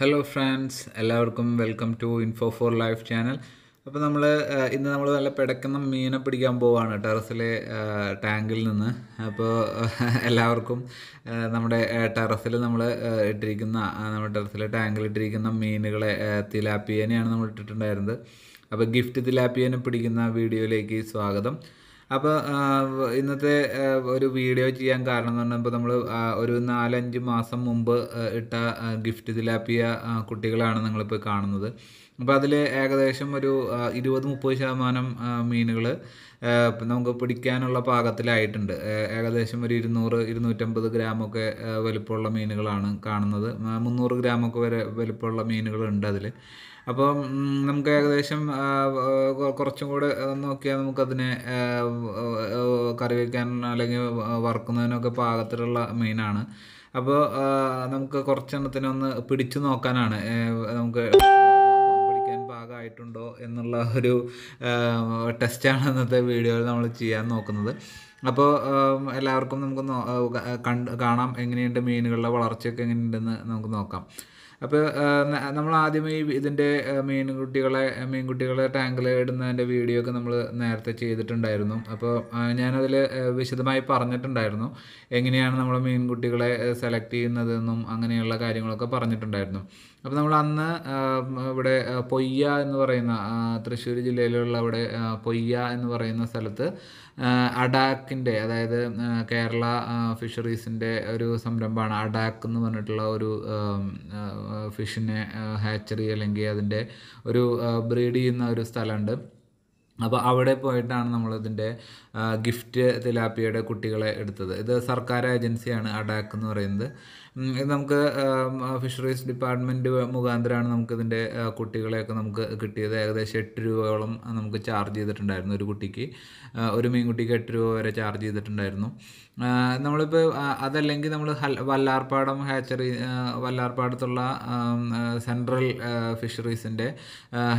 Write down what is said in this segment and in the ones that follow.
hello friends എല്ലാവർക്കും welcome to Info for Life channel അപ്പോൾ നമ്മൾ ഇന്ന് നമ്മൾ നല്ല പിടക്കുന്ന മീനെ പിടിക്കാൻ പോവാണ് ടെറസിലെ ടാങ്കിൽ നിന്ന് അപ്പോൾ എല്ലാവർക്കും നമ്മുടെ ടെറസിൽ നമ്മൾ ഇട്ടിരിക്കുന്ന നമ്മുടെ ടെറസിലെ ടാങ്കിൽ ഇട്ടിരിക്കുന്ന മീനുകളെ തിലാപ്പിയനെയാണ് നമ്മൾ ഇട്ടിട്ടുണ്ടായിരുന്നത് അപ്പോൾ ഗിഫ്റ്റ് തിലാപ്പിയനെ പിടിക്കുന്ന വീഡിയോയിലേക്ക് സ്വാഗതം അപ്പോൾ ഇന്നത്തെ ഒരു വീഡിയോ ചെയ്യാൻ കാരണം എന്ന് പറഞ്ഞപ്പോൾ നമ്മൾ ഒരു നാലഞ്ച് മാസം മുമ്പ് ഇട്ട ഗിഫ്റ്റ് തിലാപ്പിയ കുട്ടികളാണ് നിങ്ങളിപ്പോൾ കാണുന്നത് അപ്പോൾ അതിൽ ഏകദേശം ഒരു ഇരുപത് മുപ്പത് ശതമാനം മീനുകൾ നമുക്ക് പിടിക്കാനുള്ള പാകത്തിലായിട്ടുണ്ട് ഏകദേശം ഒരു ഇരുന്നൂറ് ഇരുന്നൂറ്റമ്പത് ഗ്രാമൊക്കെ വലിപ്പമുള്ള മീനുകളാണ് കാണുന്നത് മുന്നൂറ് ഗ്രാമൊക്കെ വരെ വലിപ്പമുള്ള മീനുകളുണ്ട് അതിൽ അപ്പം നമുക്ക് ഏകദേശം കുറച്ചും കൂടെ നോക്കിയാൽ നമുക്കതിനെ കറി വയ്ക്കാൻ അല്ലെങ്കിൽ വറക്കുന്നതിനൊക്കെ പാകത്തിലുള്ള മീനാണ് അപ്പോൾ നമുക്ക് കുറച്ചെണ്ണത്തിനൊന്ന് പിടിച്ചു നോക്കാനാണ് നമുക്ക് ആയിട്ടുണ്ടോ എന്നുള്ള ഒരു ടെസ്റ്റാണ് ഇന്നത്തെ വീഡിയോയിൽ നമ്മൾ ചെയ്യാൻ നോക്കുന്നത് അപ്പോൾ എല്ലാവർക്കും നമുക്ക് കണ്ട് കാണാം എങ്ങനെയുണ്ട് മീനുകളുടെ വളർച്ചയൊക്കെ എങ്ങനെയുണ്ടെന്ന് നമുക്ക് നോക്കാം അപ്പോൾ നമ്മൾ ആദ്യമേ ഇതിൻ്റെ മീൻകുട്ടികളെ മീൻകുട്ടികളെ ടാങ്കിൽ ഇടുന്നതിൻ്റെ വീഡിയോ ഒക്കെ നമ്മൾ നേരത്തെ ചെയ്തിട്ടുണ്ടായിരുന്നു അപ്പോൾ ഞാനതിൽ വിശദമായി പറഞ്ഞിട്ടുണ്ടായിരുന്നു എങ്ങനെയാണ് നമ്മൾ മീൻകുട്ടികളെ സെലക്ട് ചെയ്യുന്നതെന്നും അങ്ങനെയുള്ള കാര്യങ്ങളൊക്കെ പറഞ്ഞിട്ടുണ്ടായിരുന്നു അപ്പോൾ നമ്മൾ അന്ന് ഇവിടെ പൊയ്യ എന്ന് പറയുന്ന തൃശ്ശൂർ ജില്ലയിലുള്ള ഇവിടെ പൊയ്യ എന്ന് പറയുന്ന സ്ഥലത്ത് അഡാക്കിൻ്റെ അതായത് കേരള ഫിഷറീസിൻ്റെ ഒരു സംരംഭമാണ് അഡാക്ക് എന്ന് പറഞ്ഞിട്ടുള്ള ഒരു ഫിഷിനെ ഹാച്ചറി അല്ലെങ്കിൽ അതിൻ്റെ ഒരു ബ്രീഡ് ചെയ്യുന്ന ഒരു സ്ഥലമുണ്ട് അപ്പോൾ അവിടെ പോയിട്ടാണ് നമ്മളിതിൻ്റെ ഗിഫ്റ്റ് തിലാപ്പിയുടെ കുട്ടികളെ എടുത്തത് ഇത് സർക്കാർ ഏജൻസിയാണ് അഡാക്ക് എന്ന് പറയുന്നത് ഇത് നമുക്ക് ഫിഷറീസ് ഡിപ്പാർട്ട്മെൻറ്റ് മുഖാന്തരമാണ് നമുക്കിതിൻ്റെ കുട്ടികളെയൊക്കെ നമുക്ക് കിട്ടിയത് ഏകദേശം എട്ട് രൂപയോളം നമുക്ക് ചാർജ് ചെയ്തിട്ടുണ്ടായിരുന്നു ഒരു കുട്ടിക്ക് ഒരു മീൻകുട്ടിക്ക് എട്ട് രൂപ വരെ ചാർജ് ചെയ്തിട്ടുണ്ടായിരുന്നു നമ്മളിപ്പോൾ അതല്ലെങ്കിൽ നമ്മൾ ഹൽ വല്ലാർപ്പാടം ഹാച്ചറി വല്ലാർപ്പാടത്തുള്ള സെൻട്രൽ ഫിഷറീസിൻ്റെ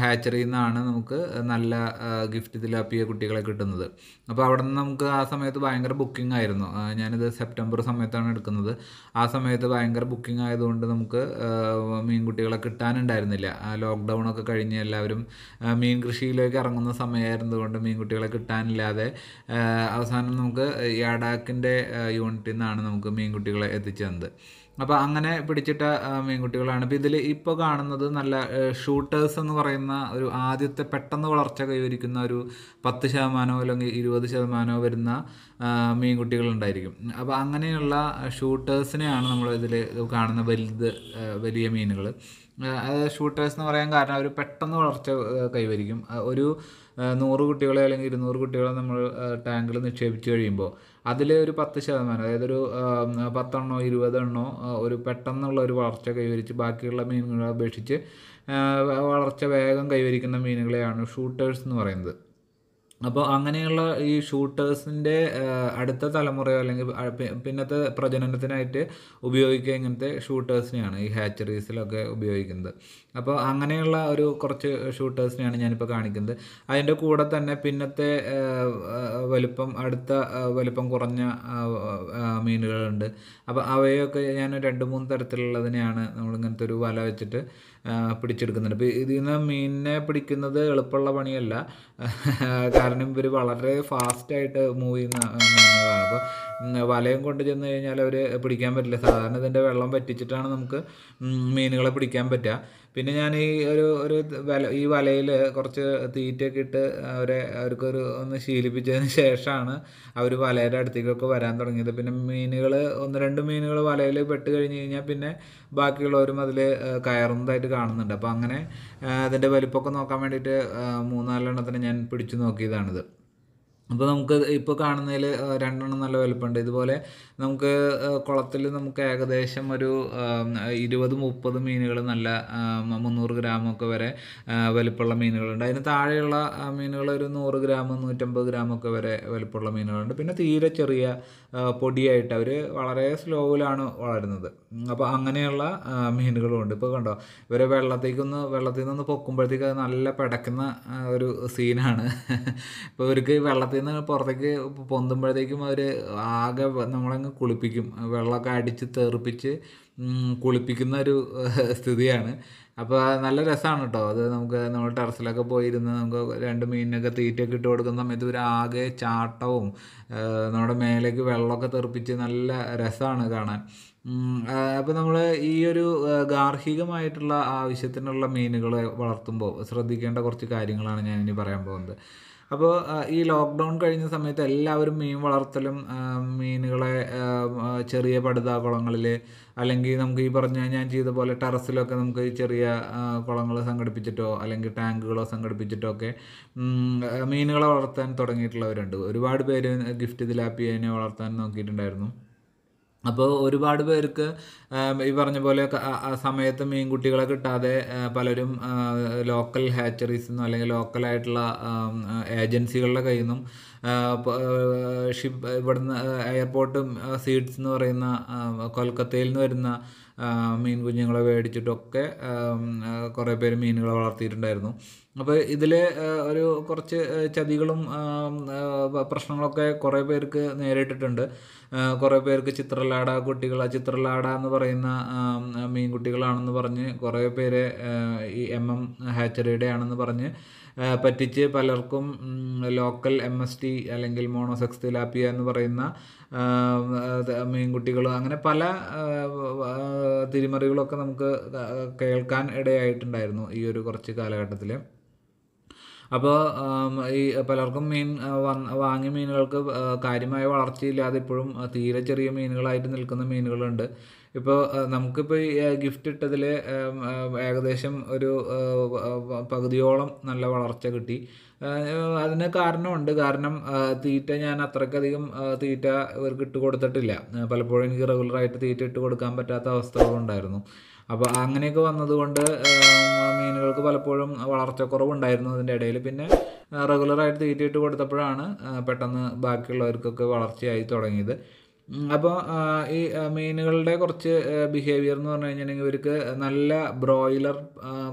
ഹാച്ചറിയിൽ നിന്നാണ് നമുക്ക് നല്ല ഗിഫ്റ്റ് തിലാപ്പിയ കുട്ടികളെ കിട്ടുന്നത് അപ്പോൾ അവിടെ നിന്ന് നമുക്ക് ആ സമയത്ത് ഭയങ്കര ബുക്കിംഗ് ആയിരുന്നു ഞാനിത് സെപ്റ്റംബർ സമയത്താണ് എടുക്കുന്നത് ആ സമയത്ത് ഭയങ്കര ബുക്കിംഗ് ആയതുകൊണ്ട് നമുക്ക് മീൻകുട്ടികളെ കിട്ടാനുണ്ടായിരുന്നില്ല ലോക്ക്ഡൗൺ ഒക്കെ കഴിഞ്ഞ് എല്ലാവരും മീൻ കൃഷിയിലേക്ക് ഇറങ്ങുന്ന സമയമായിരുന്നതുകൊണ്ട് മീൻകുട്ടികളെ കിട്ടാനില്ലാതെ അവസാനം നമുക്ക് യാഡാക്കിൻ്റെ ഒറ്റ യൂണിറ്റിൽ നിന്നാണ് നമുക്ക് മീൻകുട്ടികളെ എത്തിച്ചത് തന്നത് അപ്പോൾ അങ്ങനെ പിടിച്ചിട്ട മീൻകുട്ടികളാണ് അപ്പോൾ ഇതിൽ ഇപ്പോൾ കാണുന്നത് നല്ല ഷൂട്ടേഴ്സ് എന്ന് പറയുന്ന ഒരു ആദ്യത്തെ പെട്ടെന്ന് വളർച്ച കൈവരിക്കുന്ന ഒരു പത്ത് ശതമാനമോ അല്ലെങ്കിൽ ഇരുപത് ശതമാനമോ വരുന്ന മീൻകുട്ടികളുണ്ടായിരിക്കും അപ്പോൾ അങ്ങനെയുള്ള ഷൂട്ടേഴ്സിനെയാണ് നമ്മൾ ഇതിൽ കാണുന്ന വലുത് വലിയ മീനുകൾ അത് ഷൂട്ടേഴ്സ് എന്ന് പറയാൻ കാരണം അവർ പെട്ടെന്ന് വളർച്ച കൈവരിക്കും ഒരു നൂറ് കുട്ടികളെ അല്ലെങ്കിൽ ഇരുന്നൂറ് കുട്ടികളെ നമ്മൾ ടാങ്കിൽ നിക്ഷേപിച്ച് കഴിയുമ്പോൾ അതിൽ ഒരു പത്ത് ശതമാനം അതായത് ഒരു പത്തെണ്ണോ ഇരുപതെണ്ണോ ഒരു പെട്ടെന്നുള്ള ഒരു വളർച്ച കൈവരിച്ച് ബാക്കിയുള്ള മീനുകളെ അപേക്ഷിച്ച് വളർച്ച വേഗം കൈവരിക്കുന്ന മീനുകളെയാണ് ഷൂട്ടേഴ്സ് എന്ന് പറയുന്നത് അപ്പോൾ അങ്ങനെയുള്ള ഈ ഷൂട്ടേഴ്സിൻ്റെ അടുത്ത തലമുറയോ അല്ലെങ്കിൽ പിന്നത്തെ പ്രജനനത്തിനായിട്ട് ഉപയോഗിക്കുക ഇങ്ങനത്തെ ഷൂട്ടേഴ്സിനെയാണ് ഈ ഹാച്ചറീസിലൊക്കെ ഉപയോഗിക്കുന്നത് അപ്പോൾ അങ്ങനെയുള്ള ഒരു കുറച്ച് ഷൂട്ടേഴ്സിനെയാണ് ഞാനിപ്പോൾ കാണിക്കുന്നത് അതിൻ്റെ കൂടെ തന്നെ പിന്നത്തെ വലുപ്പം അടുത്ത വലുപ്പം കുറഞ്ഞ മീനുകളുണ്ട് അപ്പോൾ അവയൊക്കെ ഞാൻ രണ്ട് മൂന്ന് തരത്തിലുള്ളതിനെയാണ് നമ്മളിങ്ങനത്തെ ഒരു വല വെച്ചിട്ട് പിടിച്ചെടുക്കുന്നുണ്ട് ഇപ്പോൾ ഇതിൽ നിന്ന് മീനിനെ പിടിക്കുന്നത് എളുപ്പമുള്ള പണിയല്ല കാരണം ഇവർ വളരെ ഫാസ്റ്റായിട്ട് മൂവ് ചെയ്യുന്ന മീനുകളാണ് അപ്പോൾ വലയും കൊണ്ട് ചെന്ന് കഴിഞ്ഞാൽ അവർ പിടിക്കാൻ പറ്റില്ല സാധാരണ ഇതിൻ്റെ വെള്ളം പറ്റിച്ചിട്ടാണ് നമുക്ക് മീനുകളെ പിടിക്കാൻ പറ്റുക പിന്നെ ഞാൻ ഈ ഒരു ഒരു വല ഈ വലയിൽ കുറച്ച് തീറ്റയൊക്കെ ഇട്ട് അവരെ അവർക്കൊരു ഒന്ന് ശീലിപ്പിച്ചതിന് ശേഷമാണ് അവർ വലയുടെ അടുത്തേക്കൊക്കെ വരാൻ തുടങ്ങിയത് പിന്നെ മീനുകൾ ഒന്ന് രണ്ട് മീനുകൾ വലയിൽ പെട്ട് കഴിഞ്ഞ് കഴിഞ്ഞാൽ പിന്നെ ബാക്കിയുള്ളവരും അതിൽ കയറുന്നതായിട്ട് കാണുന്നുണ്ട് അപ്പോൾ അങ്ങനെ അതിൻ്റെ വലിപ്പമൊക്കെ നോക്കാൻ വേണ്ടിയിട്ട് മൂന്നാലെണ്ണത്തിന് ഞാൻ പിടിച്ചു നോക്കിയതാണിത് അപ്പോൾ നമുക്ക് ഇപ്പോൾ കാണുന്നതിൽ രണ്ടെണ്ണം നല്ല വലുപ്പമുണ്ട് ഇതുപോലെ നമുക്ക് കുളത്തിൽ നമുക്ക് ഏകദേശം ഒരു ഇരുപത് മുപ്പത് മീനുകൾ നല്ല മുന്നൂറ് ഗ്രാമൊക്കെ വരെ വലുപ്പമുള്ള മീനുകളുണ്ട് അതിന് താഴെയുള്ള മീനുകൾ ഒരു നൂറ് ഗ്രാം നൂറ്റമ്പത് ഗ്രാമൊക്കെ വരെ വലുപ്പമുള്ള മീനുകളുണ്ട് പിന്നെ തീരെ ചെറിയ പൊടിയായിട്ട് അവർ വളരെ സ്ലോവിലാണ് വളരുന്നത് അപ്പോൾ അങ്ങനെയുള്ള മീനുകളുമുണ്ട് ഇപ്പോൾ കണ്ടോ ഇവരെ വെള്ളത്തേക്കൊന്ന് വെള്ളത്തിൽ നിന്ന് പൊക്കുമ്പോഴത്തേക്ക് അത് നല്ല പിടക്കുന്ന ഒരു സീനാണ് ഇപ്പോൾ ഇവർക്ക് വെള്ളത്തിൽ അതിൽ നിന്ന് പുറത്തേക്ക് പൊന്തുമ്പോഴത്തേക്കും അവർ ആകെ നമ്മളങ്ങ് കുളിപ്പിക്കും വെള്ളമൊക്കെ അടിച്ച് തെറിപ്പിച്ച് കുളിപ്പിക്കുന്ന ഒരു സ്ഥിതിയാണ് അപ്പോൾ നല്ല രസമാണ് കേട്ടോ അത് നമുക്ക് നമ്മൾ ടെറസിലൊക്കെ പോയിരുന്ന് നമുക്ക് രണ്ട് മീനിനൊക്കെ തീറ്റയൊക്കെ ഇട്ട് കൊടുക്കുന്ന സമയത്ത് ഒരു ആകെ ചാട്ടവും നമ്മുടെ മേലേക്ക് വെള്ളമൊക്കെ തെറിപ്പിച്ച് നല്ല രസമാണ് കാണാൻ അപ്പോൾ നമ്മൾ ഈ ഒരു ഗാർഹികമായിട്ടുള്ള ആവശ്യത്തിനുള്ള മീനുകളെ വളർത്തുമ്പോൾ ശ്രദ്ധിക്കേണ്ട കുറച്ച് കാര്യങ്ങളാണ് ഞാൻ ഇനി പറയാൻ പോകുന്നത് അപ്പോൾ ഈ ലോക്ക്ഡൗൺ കഴിഞ്ഞ സമയത്ത് എല്ലാവരും മീൻ വളർത്തലും മീനുകളെ ചെറിയ പടുത കുളങ്ങളിൽ അല്ലെങ്കിൽ നമുക്ക് ഈ പറഞ്ഞ ഞാൻ ചെയ്ത പോലെ ടെറസിലൊക്കെ നമുക്ക് ചെറിയ കുളങ്ങൾ സംഘടിപ്പിച്ചിട്ടോ അല്ലെങ്കിൽ ടാങ്കുകളോ സംഘടിപ്പിച്ചിട്ടോ ഒക്കെ മീനുകളെ വളർത്താൻ തുടങ്ങിയിട്ടുള്ളവരുണ്ട് ഒരുപാട് പേര് ഗിഫ്റ്റ് തിലാപ്പിയനെ വളർത്താൻ നോക്കിയിട്ടുണ്ടായിരുന്നു അപ്പോൾ ഒരുപാട് പേർക്ക് ഈ പറഞ്ഞ പോലെ ആ സമയത്ത് മീൻകുട്ടികളെ കിട്ടാതെ പലരും ലോക്കൽ ഹാച്ചറീസ് നിന്നും അല്ലെങ്കിൽ ലോക്കലായിട്ടുള്ള ഏജൻസികളുടെ കയ്യിൽ നിന്നും ഷിപ്പ് ഇവിടുന്ന് എയർപോർട്ടും സീഡ്സ് എന്ന് പറയുന്ന കൊൽക്കത്തയിൽ നിന്ന് വരുന്ന മീൻ കുഞ്ഞുങ്ങളെ മേടിച്ചിട്ടൊക്കെ കുറേ പേര് മീനുകളെ വളർത്തിയിട്ടുണ്ടായിരുന്നു അപ്പോൾ ഇതിൽ ഒരു കുറച്ച് ചതികളും പ്രശ്നങ്ങളൊക്കെ കുറേ പേർക്ക് നേരിട്ടിട്ടുണ്ട് കുറേ പേർക്ക് ചിത്രലാട കുട്ടികൾ ചിത്രലാട എന്ന് പറയുന്ന മീൻകുട്ടികളാണെന്ന് പറഞ്ഞ് കുറേ പേര് ഈ എം എം ഹാച്ചറിയുടെ ആണെന്ന് പറഞ്ഞ് പറ്റിച്ച് പലർക്കും ലോക്കൽ എം എസ് ടി അല്ലെങ്കിൽ മോണോസെക്സ് തിലാപ്പിയ എന്ന് പറയുന്ന മീൻകുട്ടികളും അങ്ങനെ പല തിരിമറികളൊക്കെ നമുക്ക് കേൾക്കാൻ ഇടയായിട്ടുണ്ടായിരുന്നു ഈ ഒരു കുറച്ച് കാലഘട്ടത്തിൽ അപ്പോൾ ഈ പലർക്കും മീൻ വാങ്ങിയ മീനുകൾക്ക് കാര്യമായ വളർച്ചയില്ലാതെ ഇപ്പോഴും തീരെ ചെറിയ മീനുകളായിട്ട് നിൽക്കുന്ന മീനുകളുണ്ട് ഇപ്പോൾ നമുക്കിപ്പോൾ ഈ ഗിഫ്റ്റ് ഇട്ടതിൽ ഏകദേശം ഒരു പകുതിയോളം നല്ല വളർച്ച കിട്ടി അതിന് കാരണമുണ്ട് കാരണം തീറ്റ ഞാൻ അത്രയ്ക്കധികം തീറ്റ ഇവർക്ക് ഇട്ട് കൊടുത്തിട്ടില്ല പലപ്പോഴും എനിക്ക് റെഗുലറായിട്ട് തീറ്റ ഇട്ട് കൊടുക്കാൻ പറ്റാത്ത അവസ്ഥകളുണ്ടായിരുന്നു അപ്പോൾ അങ്ങനെയൊക്കെ വന്നതുകൊണ്ട് മീനുകൾക്ക് പലപ്പോഴും വളർച്ചക്കുറവുണ്ടായിരുന്നു അതിൻ്റെ ഇടയിൽ പിന്നെ റെഗുലറായിട്ട് തീറ്റ ഇട്ട് കൊടുത്തപ്പോഴാണ് പെട്ടെന്ന് ബാക്കിയുള്ളവർക്കൊക്കെ വളർച്ചയായി തുടങ്ങിയത് അപ്പോൾ ഈ മീനുകളുടെ കുറച്ച് ബിഹേവിയർ എന്ന് പറഞ്ഞു കഴിഞ്ഞിട്ടുണ്ടെങ്കിൽ ഇവർക്ക് നല്ല ബ്രോയിലർ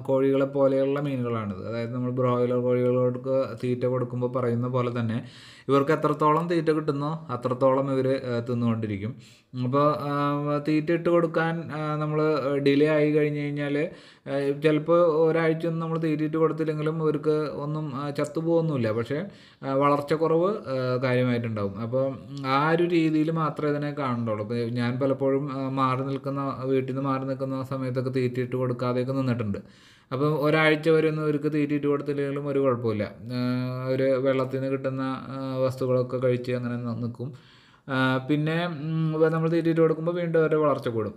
കോഴികളെ പോലെയുള്ള മീനുകളാണിത് അതായത് നമ്മൾ ബ്രോയിലർ കോഴികളോടൊക്കെ തീറ്റ കൊടുക്കുമ്പോൾ പറയുന്ന പോലെ തന്നെ ഇവർക്ക് എത്രത്തോളം തീറ്റ കിട്ടുന്നോ അത്രത്തോളം ഇവർ തിന്നുകൊണ്ടിരിക്കും അപ്പോൾ തീറ്റ ഇട്ട് കൊടുക്കാൻ നമ്മൾ ഡിലേ ആയി കഴിഞ്ഞ് കഴിഞ്ഞാൽ ചിലപ്പോൾ ഒരാഴ്ചയൊന്നും നമ്മൾ തീറ്റ ഇട്ട് കൊടുത്തില്ലെങ്കിലും ഇവർക്ക് ഒന്നും ചത്തുപോകുന്നില്ല പക്ഷേ വളർച്ചക്കുറവ് കാര്യമായിട്ടുണ്ടാകും അപ്പോൾ ആ ഒരു രീതിയിൽ മാത്രമേ ഇതിനെ കാണുന്നുള്ളൂ ഇപ്പോൾ ഞാൻ പലപ്പോഴും മാറി നിൽക്കുന്ന വീട്ടിൽ നിന്ന് മാറി നിൽക്കുന്ന സമയത്തൊക്കെ തീറ്റിയിട്ട് കൊടുക്കാതെയൊക്കെ നിന്നിട്ടുണ്ട് അപ്പോൾ ഒരാഴ്ച വരെ ഒന്നും അവർക്ക് തീറ്റിയിട്ട് കൊടുത്തില്ലെങ്കിലും ഒരു കുഴപ്പമില്ല ഒരു വെള്ളത്തിൽ നിന്ന് കിട്ടുന്ന വസ്തുക്കളൊക്കെ കഴിച്ച് അങ്ങനെ നിൽക്കും പിന്നെ നമ്മൾ തീറ്റിയിട്ട് കൊടുക്കുമ്പോൾ വീണ്ടും അവരുടെ വളർച്ച കൂടും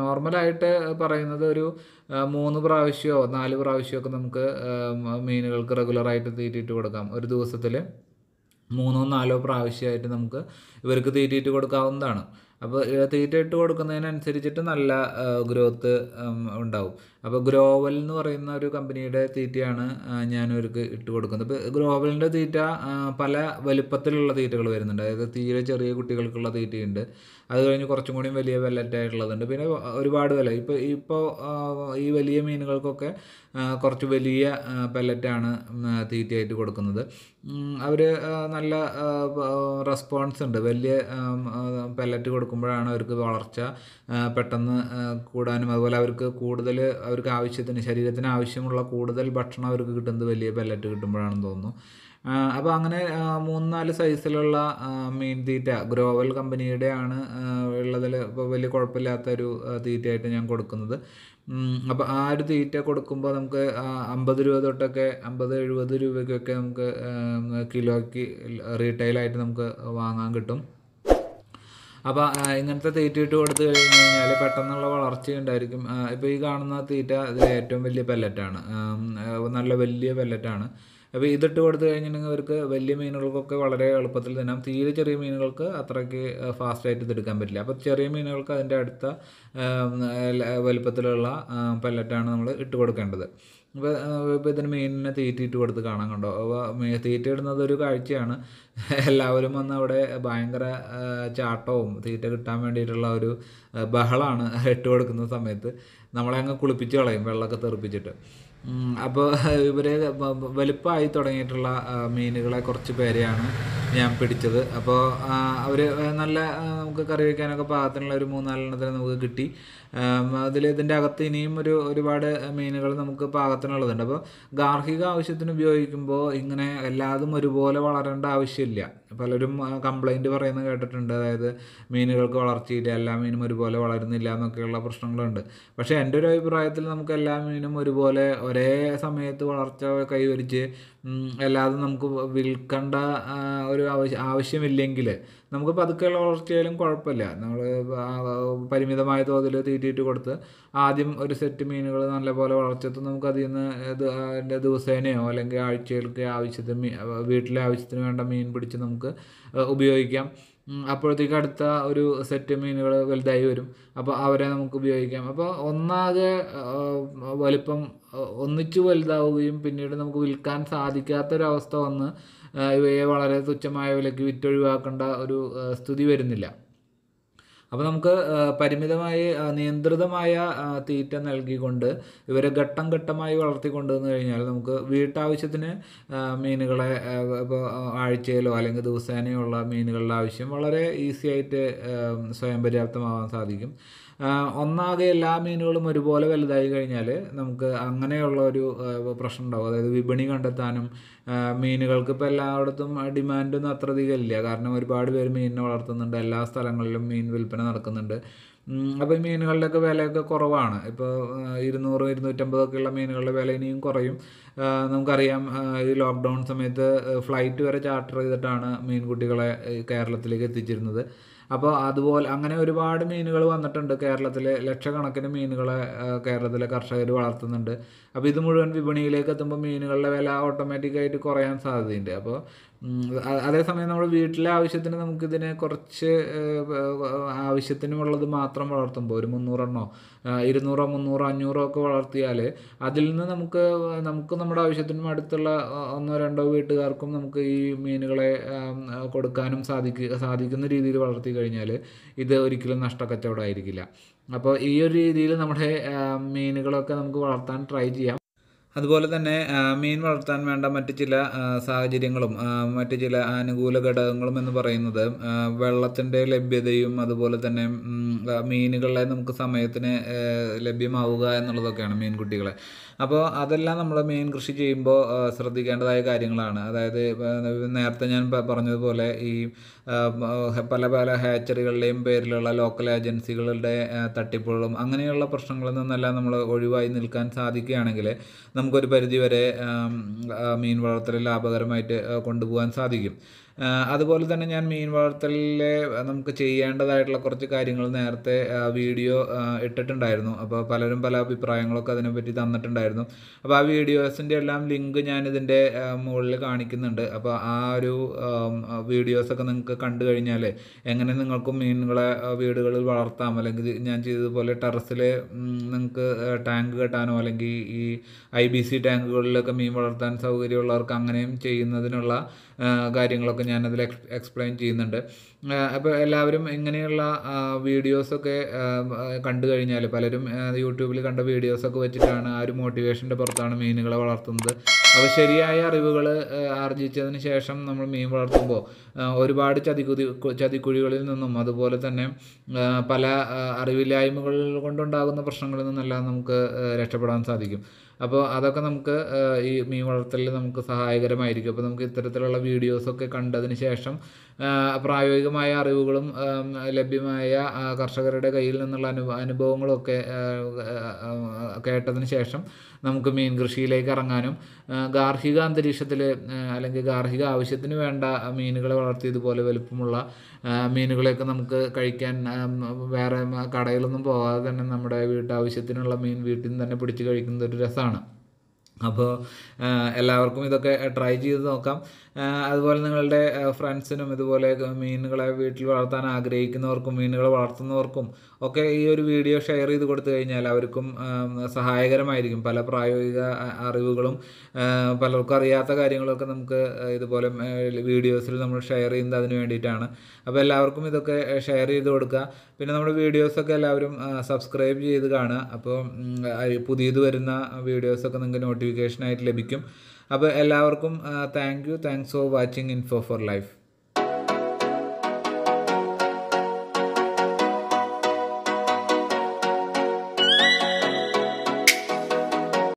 നോർമലായിട്ട് പറയുന്നത് ഒരു മൂന്ന് പ്രാവശ്യമോ നാല് പ്രാവശ്യമോ ഒക്കെ നമുക്ക് മീനുകൾക്ക് റെഗുലറായിട്ട് തീറ്റിയിട്ട് കൊടുക്കാം ഒരു ദിവസത്തിൽ മൂന്നോ നാലോ പ്രാവശ്യമായിട്ട് നമുക്ക് ഇവർക്ക് തീറ്റിയിട്ട് കൊടുക്കാവുന്നതാണ് അപ്പോൾ തീറ്റ ഇട്ട് കൊടുക്കുന്നതിനനുസരിച്ചിട്ട് നല്ല ഗ്രോത്ത് ഉണ്ടാവും അപ്പോൾ ഗ്രോവൽ എന്ന് പറയുന്ന ഒരു കമ്പനിയുടെ തീറ്റയാണ് ഞാൻ അവർക്ക് ഇട്ട് കൊടുക്കുന്നത് ഇപ്പോൾ ഗ്രോവലിൻ്റെ തീറ്റ പല വലുപ്പത്തിലുള്ള തീറ്റകൾ വരുന്നുണ്ട് അതായത് തീരെ ചെറിയ കുട്ടികൾക്കുള്ള തീറ്റയുണ്ട് അത് കഴിഞ്ഞ് കുറച്ചും കൂടി വലിയ വെല്ലറ്റായിട്ടുള്ളതുണ്ട് പിന്നെ ഒരുപാട് വില ഇപ്പോൾ ഇപ്പോൾ ഈ വലിയ മീനുകൾക്കൊക്കെ കുറച്ച് വലിയ പെല്ലറ്റാണ് തീറ്റയായിട്ട് കൊടുക്കുന്നത് അവർ നല്ല റെസ്പോൺസ് ഉണ്ട് വലിയ പെല്ലറ്റ് കൊടുക്കുമ്പോഴാണ് അവർക്ക് വളർച്ച പെട്ടെന്ന് കൂടാനും അതുപോലെ അവർക്ക് കൂടുതൽ അവർക്ക് ആവശ്യത്തിന് ശരീരത്തിന് ആവശ്യമുള്ള കൂടുതൽ ഭക്ഷണം അവർക്ക് കിട്ടുന്നത് വലിയ പെല്ലറ്റ് കിട്ടുമ്പോഴാണെന്ന് തോന്നുന്നു അപ്പോൾ അങ്ങനെ മൂന്ന് നാല് സൈസിലുള്ള മീൻ തീറ്റ ഗ്രോവൽ കമ്പനിയുടെ ആണ് ഉള്ളതിൽ ഇപ്പോൾ വലിയ കുഴപ്പമില്ലാത്ത ഒരു തീറ്റയായിട്ട് ഞാൻ കൊടുക്കുന്നത് അപ്പോൾ ആ ഒരു തീറ്റ കൊടുക്കുമ്പോൾ നമുക്ക് അമ്പത് രൂപ തൊട്ടൊക്കെ അമ്പത് എഴുപത് രൂപയ്ക്കൊക്കെ നമുക്ക് കിലോയ്ക്ക് റീറ്റെയിലായിട്ട് നമുക്ക് വാങ്ങാൻ കിട്ടും അപ്പോൾ ഇങ്ങനത്തെ തീറ്റ ഇട്ട് കൊടുത്തു കഴിഞ്ഞു കഴിഞ്ഞാൽ പെട്ടെന്നുള്ള വളർച്ച ഉണ്ടായിരിക്കും ഇപ്പോൾ ഈ കാണുന്ന തീറ്റ ഇതിൽ ഏറ്റവും വലിയ പെല്ലറ്റാണ് നല്ല വലിയ പെല്ലറ്റാണ് അപ്പോൾ ഇതിട്ട് കൊടുത്തു കഴിഞ്ഞിട്ടുണ്ടെങ്കിൽ അവർക്ക് വലിയ മീനുകൾക്കൊക്കെ വളരെ എളുപ്പത്തിൽ തിന്നാം തീരെ ചെറിയ മീനുകൾക്ക് അത്രയ്ക്ക് ഫാസ്റ്റായിട്ട് ഇതെടുക്കാൻ പറ്റില്ല അപ്പോൾ ചെറിയ മീനുകൾക്ക് അതിൻ്റെ അടുത്ത വലുപ്പത്തിലുള്ള പെല്ലറ്റാണ് നമ്മൾ ഇട്ട് കൊടുക്കേണ്ടത് ഇപ്പോൾ ഇതിന് മീനിനെ തീറ്റിയിട്ട് കൊടുത്ത് കാണാൻ കണ്ടോ അപ്പോൾ തീറ്റയിടുന്നത് ഒരു കാഴ്ചയാണ് എല്ലാവരും വന്ന് അവിടെ ഭയങ്കര ചാട്ടവും തീറ്റ കിട്ടാൻ വേണ്ടിയിട്ടുള്ള ഒരു ബഹളമാണ് ഇട്ട് കൊടുക്കുന്ന സമയത്ത് നമ്മളെ അങ്ങ് കുളിപ്പിച്ച് കളയും വെള്ളമൊക്കെ തെറിപ്പിച്ചിട്ട് അപ്പോൾ ഇവർ വലുപ്പമായി തുടങ്ങിയിട്ടുള്ള മീനുകളെ കുറച്ച് പേരെയാണ് ഞാൻ പിടിച്ചത് അപ്പോൾ അവർ നല്ല നമുക്ക് കറി വയ്ക്കാനൊക്കെ പാകത്തിനുള്ള ഒരു മൂന്നാലെണ്ണത്തിന് നമുക്ക് കിട്ടി അതിൽ ഇതിൻ്റെ അകത്ത് ഇനിയും ഒരു ഒരുപാട് മീനുകൾ നമുക്ക് പാകത്തിനുള്ളതുണ്ട് അപ്പോൾ ഗാർഹിക ആവശ്യത്തിന് ഉപയോഗിക്കുമ്പോൾ ഇങ്ങനെ എല്ലാതും ഒരുപോലെ വളരേണ്ട ആവശ്യമില്ല പലരും കംപ്ലൈൻറ്റ് പറയുന്നത് കേട്ടിട്ടുണ്ട് അതായത് മീനുകൾക്ക് വളർച്ചയില്ല എല്ലാ മീനും ഒരുപോലെ വളരുന്നില്ല എന്നൊക്കെയുള്ള പ്രശ്നങ്ങളുണ്ട് പക്ഷേ എൻ്റെ ഒരു അഭിപ്രായത്തിൽ നമുക്ക് എല്ലാ മീനും ഒരുപോലെ ഒരേ സമയത്ത് വളർച്ച കൈവരിച്ച് അല്ലാതെ നമുക്ക് വിൽക്കേണ്ട ഒരു ആവശ്യം ആവശ്യമില്ലെങ്കിൽ നമുക്ക് പതുക്കെ വളർച്ചയായാലും കുഴപ്പമില്ല നമ്മൾ പരിമിതമായ തോതിൽ തീറ്റിയിട്ട് കൊടുത്ത് ആദ്യം ഒരു സെറ്റ് മീനുകൾ നല്ലപോലെ വളർച്ചത്ത് നമുക്ക് നിന്ന് അതിൻ്റെ ദിവസേനയോ അല്ലെങ്കിൽ ആഴ്ചകൾക്ക് ആവശ്യത്തിന് വീട്ടിലെ ആവശ്യത്തിന് വേണ്ട മീൻ പിടിച്ച് നമുക്ക് ഉപയോഗിക്കാം അപ്പോഴത്തേക്ക് അടുത്ത ഒരു സെറ്റ് മീനുകൾ വലുതായി വരും അപ്പോൾ അവരെ നമുക്ക് ഉപയോഗിക്കാം അപ്പോൾ ഒന്നാകെ വലിപ്പം ഒന്നിച്ചു വലുതാവുകയും പിന്നീട് നമുക്ക് വിൽക്കാൻ സാധിക്കാത്തൊരവസ്ഥ വന്ന് ഇവയെ വളരെ തുച്ഛമായ വിലയ്ക്ക് വിറ്റൊഴിവാക്കേണ്ട ഒരു സ്ഥിതി വരുന്നില്ല അപ്പോൾ നമുക്ക് പരിമിതമായി നിയന്ത്രിതമായ തീറ്റ നൽകിക്കൊണ്ട് ഇവരെ ഘട്ടം ഘട്ടമായി വളർത്തിക്കൊണ്ടു വന്നു കഴിഞ്ഞാൽ നമുക്ക് വീട്ടാവശ്യത്തിന് മീനുകളെ ഇപ്പോൾ ആഴ്ചയിലോ അല്ലെങ്കിൽ ദിവസേനയോ ഉള്ള മീനുകളുടെ ആവശ്യം വളരെ ഈസി ആയിട്ട് സ്വയം പര്യാപ്തമാവാൻ സാധിക്കും ഒന്നാകെ എല്ലാ മീനുകളും ഒരുപോലെ വലുതായി കഴിഞ്ഞാൽ നമുക്ക് അങ്ങനെയുള്ള ഒരു പ്രശ്നം ഉണ്ടാവും അതായത് വിപണി കണ്ടെത്താനും മീനുകൾക്ക് ഇപ്പോൾ എല്ലായിടത്തും ഡിമാൻഡൊന്നും അധികം ഇല്ല കാരണം ഒരുപാട് പേര് മീനിനെ വളർത്തുന്നുണ്ട് എല്ലാ സ്ഥലങ്ങളിലും മീൻ വിൽപ്പന നടക്കുന്നുണ്ട് അപ്പോൾ ഈ മീനുകളുടെയൊക്കെ വിലയൊക്കെ കുറവാണ് ഇപ്പോൾ ഇരുന്നൂറ് ഉള്ള മീനുകളുടെ വില ഇനിയും കുറയും നമുക്കറിയാം ഈ ലോക്ക്ഡൗൺ സമയത്ത് ഫ്ലൈറ്റ് വരെ ചാർട്ടർ ചെയ്തിട്ടാണ് മീൻകുട്ടികളെ കേരളത്തിലേക്ക് എത്തിച്ചിരുന്നത് അപ്പോൾ അതുപോലെ അങ്ങനെ ഒരുപാട് മീനുകൾ വന്നിട്ടുണ്ട് കേരളത്തിൽ ലക്ഷക്കണക്കിന് മീനുകളെ കേരളത്തിലെ കർഷകർ വളർത്തുന്നുണ്ട് അപ്പോൾ ഇത് മുഴുവൻ വിപണിയിലേക്ക് എത്തുമ്പോൾ മീനുകളുടെ വില ഓട്ടോമാറ്റിക്കായിട്ട് കുറയാൻ സാധ്യതയുണ്ട് അപ്പോൾ അതേസമയം നമ്മൾ വീട്ടിലെ ആവശ്യത്തിന് നമുക്കിതിനെ കുറച്ച് ആവശ്യത്തിനുമുള്ളത് മാത്രം വളർത്തുമ്പോൾ ഒരു മുന്നൂറെണ്ണോ ഇരുന്നൂറോ മുന്നൂറോ അഞ്ഞൂറോ ഒക്കെ വളർത്തിയാൽ അതിൽ നിന്ന് നമുക്ക് നമുക്ക് നമ്മുടെ ആവശ്യത്തിനും അടുത്തുള്ള ഒന്നോ രണ്ടോ വീട്ടുകാർക്കും നമുക്ക് ഈ മീനുകളെ കൊടുക്കാനും സാധിക്കുക സാധിക്കുന്ന രീതിയിൽ വളർത്തി കഴിഞ്ഞാൽ ഇത് ഒരിക്കലും നഷ്ടക്കച്ചവടമായിരിക്കില്ല അപ്പോൾ ഈ ഒരു രീതിയിൽ നമ്മുടെ മീനുകളൊക്കെ നമുക്ക് വളർത്താൻ ട്രൈ ചെയ്യാം അതുപോലെ തന്നെ മീൻ വളർത്താൻ വേണ്ട മറ്റ് ചില സാഹചര്യങ്ങളും മറ്റ് ചില ആനുകൂല ഘടകങ്ങളും എന്ന് പറയുന്നത് വെള്ളത്തിൻ്റെ ലഭ്യതയും അതുപോലെ തന്നെ മീനുകളെ നമുക്ക് സമയത്തിന് ലഭ്യമാവുക എന്നുള്ളതൊക്കെയാണ് മീൻകുട്ടികളെ അപ്പോൾ അതെല്ലാം നമ്മൾ മെയിൻ കൃഷി ചെയ്യുമ്പോൾ ശ്രദ്ധിക്കേണ്ടതായ കാര്യങ്ങളാണ് അതായത് നേരത്തെ ഞാൻ പറഞ്ഞതുപോലെ ഈ പല പല ഹാച്ചറികളുടെയും പേരിലുള്ള ലോക്കൽ ഏജൻസികളുടെ തട്ടിപ്പുകളും അങ്ങനെയുള്ള പ്രശ്നങ്ങളിൽ നിന്നെല്ലാം നമ്മൾ ഒഴിവായി നിൽക്കാൻ സാധിക്കുകയാണെങ്കിൽ നമുക്കൊരു പരിധിവരെ മീൻ വളർത്തൽ ലാഭകരമായിട്ട് കൊണ്ടുപോകാൻ സാധിക്കും അതുപോലെ തന്നെ ഞാൻ മീൻ വളർത്തലിലെ നമുക്ക് ചെയ്യേണ്ടതായിട്ടുള്ള കുറച്ച് കാര്യങ്ങൾ നേരത്തെ വീഡിയോ ഇട്ടിട്ടുണ്ടായിരുന്നു അപ്പോൾ പലരും പല അഭിപ്രായങ്ങളൊക്കെ അതിനെപ്പറ്റി തന്നിട്ടുണ്ടായിരുന്നു അപ്പോൾ ആ വീഡിയോസിൻ്റെ എല്ലാം ലിങ്ക് ഞാനിതിൻ്റെ മുകളിൽ കാണിക്കുന്നുണ്ട് അപ്പോൾ ആ ഒരു വീഡിയോസൊക്കെ നിങ്ങൾക്ക് കണ്ടു കഴിഞ്ഞാൽ എങ്ങനെ നിങ്ങൾക്കും മീനുകളെ വീടുകളിൽ വളർത്താം അല്ലെങ്കിൽ ഞാൻ ചെയ്തതുപോലെ ടെറസിൽ നിങ്ങൾക്ക് ടാങ്ക് കെട്ടാനോ അല്ലെങ്കിൽ ഈ ഐ ബി സി ടാങ്കുകളിലൊക്കെ മീൻ വളർത്താൻ സൗകര്യമുള്ളവർക്ക് അങ്ങനെയും ചെയ്യുന്നതിനുള്ള കാര്യങ്ങളൊക്കെ ഞാനതിൽ എക്സ്പ്ലെയിൻ ചെയ്യുന്നുണ്ട് അപ്പോൾ എല്ലാവരും ഇങ്ങനെയുള്ള വീഡിയോസൊക്കെ കണ്ടു കഴിഞ്ഞാൽ പലരും യൂട്യൂബിൽ കണ്ട വീഡിയോസൊക്കെ വെച്ചിട്ടാണ് ആ ഒരു മോട്ടിവേഷൻ്റെ പുറത്താണ് മീനുകളെ വളർത്തുന്നത് അപ്പോൾ ശരിയായ അറിവുകൾ ആർജിച്ചതിന് ശേഷം നമ്മൾ മീൻ വളർത്തുമ്പോൾ ഒരുപാട് ചതികുതി ചതിക്കുഴികളിൽ നിന്നും അതുപോലെ തന്നെ പല അറിവില്ലായ്മകൾ കൊണ്ടുണ്ടാകുന്ന പ്രശ്നങ്ങളിൽ നിന്നെല്ലാം നമുക്ക് രക്ഷപ്പെടാൻ സാധിക്കും അപ്പോൾ അതൊക്കെ നമുക്ക് ഈ മീൻ വളർത്തലിൽ നമുക്ക് സഹായകരമായിരിക്കും അപ്പോൾ നമുക്ക് ഇത്തരത്തിലുള്ള വീഡിയോസൊക്കെ കണ്ടതിന് ശേഷം പ്രായോഗികമായ അറിവുകളും ലഭ്യമായ കർഷകരുടെ കയ്യിൽ നിന്നുള്ള അനു അനുഭവങ്ങളൊക്കെ കേട്ടതിന് ശേഷം നമുക്ക് മീൻ കൃഷിയിലേക്ക് ഇറങ്ങാനും ഗാർഹിക അന്തരീക്ഷത്തിൽ അല്ലെങ്കിൽ ഗാർഹിക ആവശ്യത്തിന് വേണ്ട മീനുകളെ വളർത്തിയതുപോലെ വലുപ്പമുള്ള മീനുകളെയൊക്കെ നമുക്ക് കഴിക്കാൻ വേറെ കടയിലൊന്നും പോകാതെ തന്നെ നമ്മുടെ വീട്ടാവശ്യത്തിനുള്ള മീൻ വീട്ടിൽ നിന്ന് തന്നെ പിടിച്ച് കഴിക്കുന്നത് ഒരു രസമാണ് അപ്പോൾ എല്ലാവർക്കും ഇതൊക്കെ ട്രൈ ചെയ്ത് നോക്കാം അതുപോലെ നിങ്ങളുടെ ഫ്രണ്ട്സിനും ഇതുപോലെ മീനുകളെ വീട്ടിൽ വളർത്താൻ ആഗ്രഹിക്കുന്നവർക്കും മീനുകളെ വളർത്തുന്നവർക്കും ഒക്കെ ഈ ഒരു വീഡിയോ ഷെയർ ചെയ്ത് കൊടുത്തു കഴിഞ്ഞാൽ അവർക്കും സഹായകരമായിരിക്കും പല പ്രായോഗിക അറിവുകളും പലർക്കും അറിയാത്ത കാര്യങ്ങളൊക്കെ നമുക്ക് ഇതുപോലെ വീഡിയോസിൽ നമ്മൾ ഷെയർ ചെയ്യുന്നത് അതിന് വേണ്ടിയിട്ടാണ് അപ്പോൾ എല്ലാവർക്കും ഇതൊക്കെ ഷെയർ ചെയ്ത് കൊടുക്കുക പിന്നെ നമ്മുടെ വീഡിയോസൊക്കെ എല്ലാവരും സബ്സ്ക്രൈബ് ചെയ്ത് കാണുക അപ്പോൾ പുതിയത് വരുന്ന വീഡിയോസൊക്കെ നിങ്ങൾക്ക് നോട്ടിഫിക്കേഷനായിട്ട് ലഭിക്കും അപ്പോൾ എല്ലാവർക്കും thank you thanks for watching Info for life